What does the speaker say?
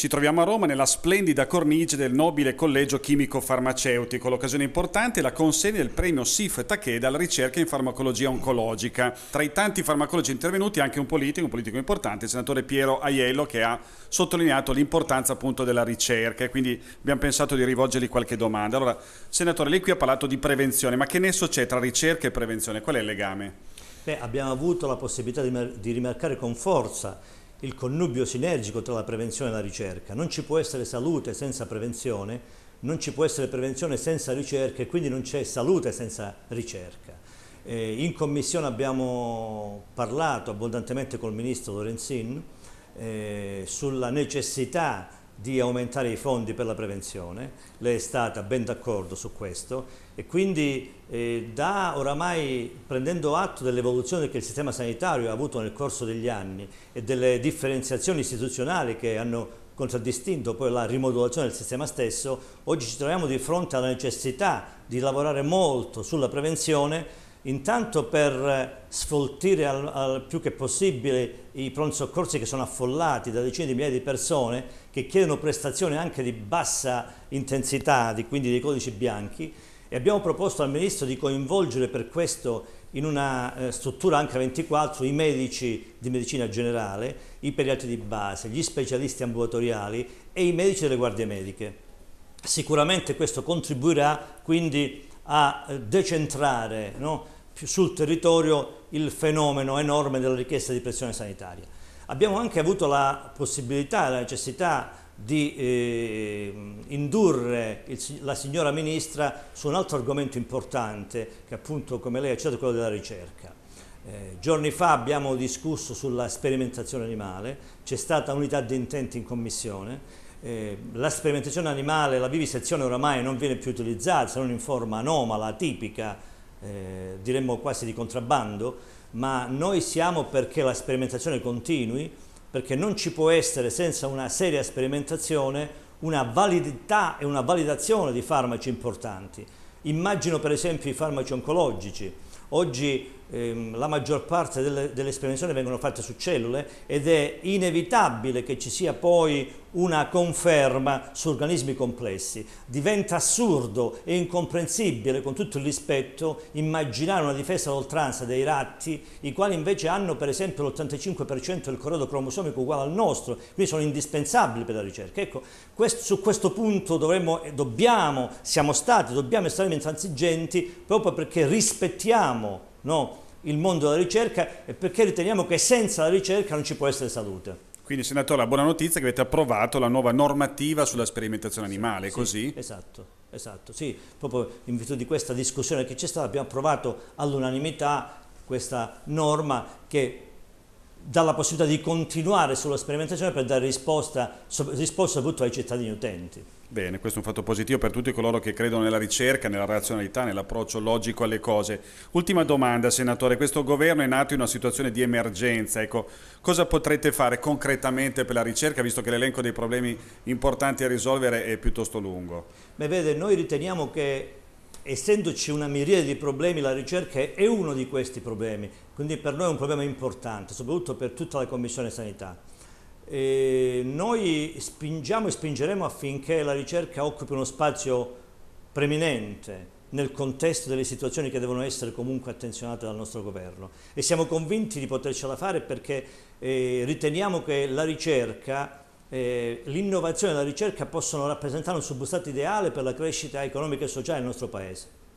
Ci troviamo a Roma nella splendida cornice del nobile collegio chimico farmaceutico. L'occasione importante è la consegna del premio SIF Takeda alla ricerca in farmacologia oncologica. Tra i tanti farmacologi intervenuti anche un politico, un politico importante, il senatore Piero Aiello che ha sottolineato l'importanza appunto della ricerca e quindi abbiamo pensato di rivolgergli qualche domanda. Allora, senatore, lei qui ha parlato di prevenzione, ma che nesso c'è tra ricerca e prevenzione? Qual è il legame? Beh, abbiamo avuto la possibilità di, di rimarcare con forza il connubio sinergico tra la prevenzione e la ricerca. Non ci può essere salute senza prevenzione, non ci può essere prevenzione senza ricerca e quindi non c'è salute senza ricerca. Eh, in commissione abbiamo parlato abbondantemente col ministro Lorenzin eh, sulla necessità di aumentare i fondi per la prevenzione, lei è stata ben d'accordo su questo e quindi eh, da oramai prendendo atto dell'evoluzione che il sistema sanitario ha avuto nel corso degli anni e delle differenziazioni istituzionali che hanno contraddistinto poi la rimodulazione del sistema stesso, oggi ci troviamo di fronte alla necessità di lavorare molto sulla prevenzione Intanto per eh, sfoltire al, al più che possibile i pronto soccorsi che sono affollati da decine di migliaia di persone che chiedono prestazioni anche di bassa intensità, di, quindi dei codici bianchi, e abbiamo proposto al Ministro di coinvolgere per questo in una eh, struttura H24 i medici di medicina generale, i periati di base, gli specialisti ambulatoriali e i medici delle guardie mediche. Sicuramente questo contribuirà quindi a decentrare no, sul territorio il fenomeno enorme della richiesta di pressione sanitaria. Abbiamo anche avuto la possibilità, la necessità di eh, indurre il, la signora Ministra su un altro argomento importante che appunto come lei ha citato è quello della ricerca. Eh, giorni fa abbiamo discusso sulla sperimentazione animale, c'è stata unità di intenti in commissione, eh, la sperimentazione animale, la vivisezione oramai non viene più utilizzata, se non in forma anomala, atipica, eh, diremmo quasi di contrabbando, ma noi siamo perché la sperimentazione continui, perché non ci può essere senza una seria sperimentazione una validità e una validazione di farmaci importanti. Immagino per esempio i farmaci oncologici, Oggi ehm, la maggior parte delle, delle sperimentazioni vengono fatte su cellule ed è inevitabile che ci sia poi una conferma su organismi complessi. Diventa assurdo e incomprensibile, con tutto il rispetto, immaginare una difesa d'oltranza dei ratti, i quali invece hanno per esempio l'85% del corredo cromosomico uguale al nostro, quindi sono indispensabili per la ricerca. Ecco, questo, su questo punto dovremmo, dobbiamo, siamo stati, dobbiamo essere intransigenti proprio perché rispettiamo amiamo no, il mondo della ricerca è perché riteniamo che senza la ricerca non ci può essere salute. Quindi Senatore, la buona notizia è che avete approvato la nuova normativa sulla sperimentazione animale, sì, così? Esatto, esatto, sì, proprio in virtù di questa discussione che c'è stata abbiamo approvato all'unanimità questa norma che dà la possibilità di continuare sulla sperimentazione per dare risposta, risposta soprattutto ai cittadini utenti. Bene, questo è un fatto positivo per tutti coloro che credono nella ricerca, nella razionalità, nell'approccio logico alle cose. Ultima domanda, Senatore, questo governo è nato in una situazione di emergenza, ecco, cosa potrete fare concretamente per la ricerca, visto che l'elenco dei problemi importanti a risolvere è piuttosto lungo? Beh, vede, noi riteniamo che essendoci una miriade di problemi, la ricerca è uno di questi problemi, quindi per noi è un problema importante, soprattutto per tutta la Commissione Sanità. E noi spingiamo e spingeremo affinché la ricerca occupi uno spazio preminente nel contesto delle situazioni che devono essere comunque attenzionate dal nostro governo e siamo convinti di potercela fare perché eh, riteniamo che la ricerca eh, l'innovazione e la ricerca possono rappresentare un substrato ideale per la crescita economica e sociale del nostro Paese.